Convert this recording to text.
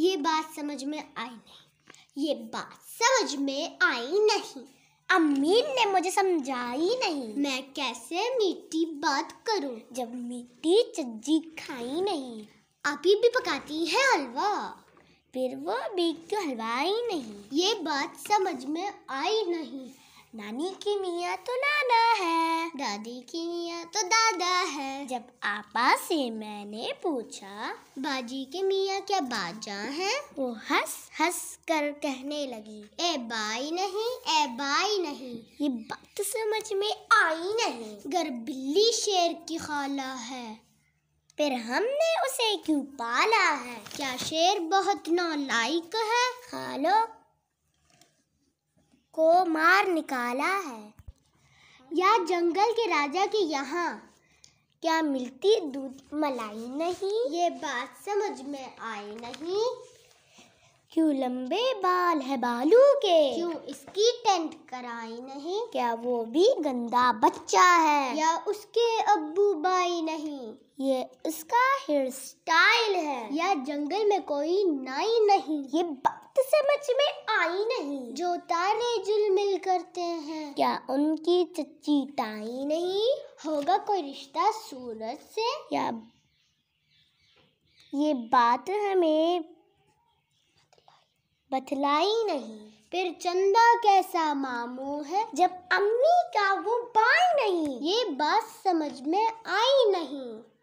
ये बात समझ में आई नहीं ये बात समझ में आई नहीं अमीन ने मुझे समझाई नहीं मैं कैसे मीठी बात करूं जब मीठी चज्जी खाई नहीं आप ही भी पकाती है हलवा फिर वो भी तो हलवा ही नहीं ये बात समझ में आई नहीं नानी की मियाँ तो नाना है दादी की मियाँ तो दादा है जब आपा से मैंने पूछा बाजी के मियाँ क्या बाजा हैं? वो हंस हंस कर कहने लगी ए बाई नहीं ए बाई नहीं ये बात समझ में आई नहीं घर बिल्ली शेर की खाला है फिर हमने उसे क्यों पाला है क्या शेर बहुत नालायक है खालो को मार निकाला है या जंगल के राजा के यहाँ क्या मिलती दूध मलाई नहीं ये बात समझ में आई नहीं क्यों लंबे बाल है बालू के क्यों इसकी टेंट कराई नहीं क्या वो भी गंदा बच्चा है या उसके अब्बू बाई नहीं ये उसका हेयर स्टाइल है या जंगल में कोई नाई नहीं ये बा... वक्त समझ में आई नहीं जो तारे जुल मिल करते हैं क्या उनकी चच्ची टाई नहीं होगा कोई रिश्ता सूरज से या ये बात हमें बतलाई नहीं फिर चंदा कैसा मामू है जब अम्मी का वो बाल नहीं ये बात समझ में आई नहीं